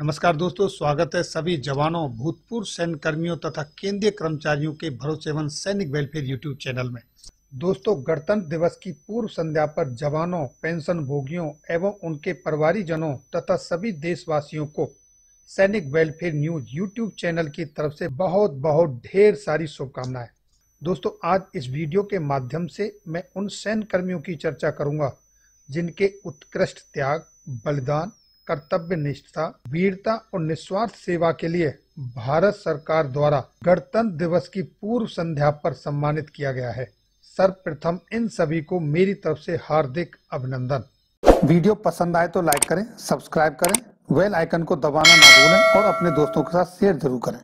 नमस्कार दोस्तों स्वागत है सभी जवानों भूतपूर्व सैन्य कर्मियों तथा केंद्रीय कर्मचारियों के भरोसेमंद सैनिक वेलफेयर यूट्यूब चैनल में दोस्तों गणतंत्र दिवस की पूर्व संध्या पर जवानों पेंशन भोगियों एवं उनके परिवारी जनों तथा सभी देशवासियों को सैनिक वेलफेयर न्यूज यूट्यूब चैनल की तरफ से बहुत बहुत ढेर सारी शुभकामनाएं दोस्तों आज इस वीडियो के माध्यम से मैं उन सैन्य कर्मियों की चर्चा करूंगा जिनके उत्कृष्ट त्याग बलिदान कर्तव्य निष्ठा वीरता और निस्वार्थ सेवा के लिए भारत सरकार द्वारा गणतंत्र दिवस की पूर्व संध्या पर सम्मानित किया गया है सर्वप्रथम इन सभी को मेरी तरफ से हार्दिक अभिनंदन वीडियो पसंद आए तो लाइक करें सब्सक्राइब करें वेल आइकन को दबाना ना भूलें और अपने दोस्तों के साथ शेयर जरूर करें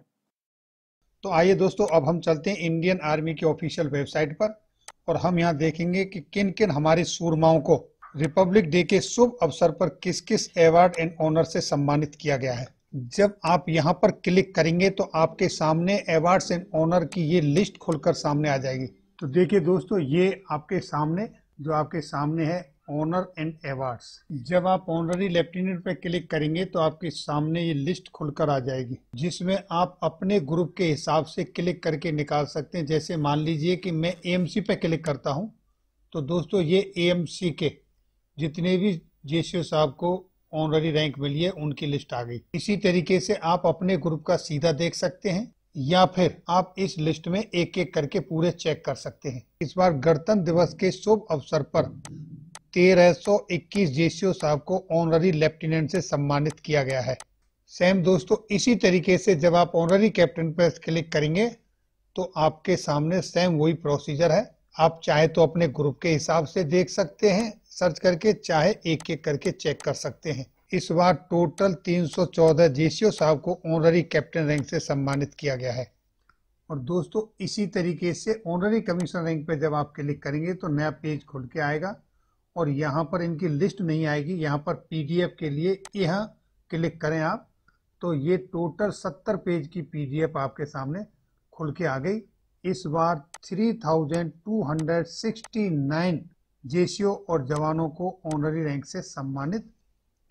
तो आइए दोस्तों अब हम चलते हैं इंडियन आर्मी के ऑफिशियल वेबसाइट पर और हम यहाँ देखेंगे कि किन किन हमारे सूरमाओं को रिपब्लिक डे के शुभ अवसर पर किस किस अवार्ड एंड ऑनर से सम्मानित किया गया है जब आप यहाँ पर क्लिक करेंगे तो आपके सामने अवार्ड्स एंड ऑनर की ये लिस्ट खुलकर सामने आ जाएगी तो देखिए दोस्तों ये आपके सामने जो आपके सामने है ऑनर एंड अवार्ड्स जब आप ऑनररी लेफ्टिनेंट पे क्लिक करेंगे तो आपके सामने ये लिस्ट खुलकर आ जाएगी जिसमें आप अपने ग्रुप के हिसाब से क्लिक करके निकाल सकते हैं जैसे मान लीजिए कि मैं एएमसी पे क्लिक करता हूँ तो दोस्तों ये ए के जितने भी जे साहब को ऑनरी रैंक मिली है उनकी लिस्ट आ गई इसी तरीके से आप अपने ग्रुप का सीधा देख सकते हैं या फिर आप इस लिस्ट में एक एक करके पूरे चेक कर सकते हैं इस बार गणतंत्र दिवस के शुभ अवसर पर 1321 जेसीओ साहब को ऑनररी लेफ्टिनेंट से सम्मानित किया गया है सेम दोस्तों इसी तरीके से जब आप ऑनररी कैप्टन पर क्लिक करेंगे तो आपके सामने सेम वही प्रोसीजर है आप चाहे तो अपने ग्रुप के हिसाब से देख सकते हैं सर्च करके चाहे एक एक करके चेक कर सकते हैं इस बार टोटल 314 जेसीओ साहब को ऑनररी कैप्टन रैंक से सम्मानित किया गया है और दोस्तों इसी तरीके से ऑनररी कमीशन रैंक पर जब आप क्लिक करेंगे तो नया पेज खुल के आएगा और यहाँ पर इनकी लिस्ट नहीं आएगी यहाँ पर पीडीएफ के लिए यहाँ क्लिक करें आप तो ये टोटल सत्तर पेज की पीडीएफ आपके सामने खुल के आ गई इस बार 3,269 जेसीओ और जवानों को ऑनररी रैंक से सम्मानित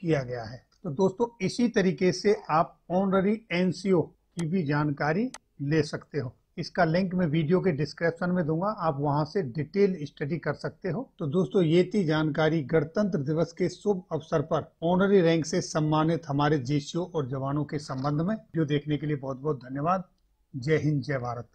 किया गया है तो दोस्तों इसी तरीके से आप ऑनररी एनसीओ की भी जानकारी ले सकते हो इसका लिंक मैं वीडियो के डिस्क्रिप्शन में दूंगा आप वहां से डिटेल स्टडी कर सकते हो तो दोस्तों ये थी जानकारी गणतंत्र दिवस के शुभ अवसर पर ऑनरी रैंक से सम्मानित हमारे जेसीओ और जवानों के संबंध में जो देखने के लिए बहुत बहुत धन्यवाद जय हिंद जय भारत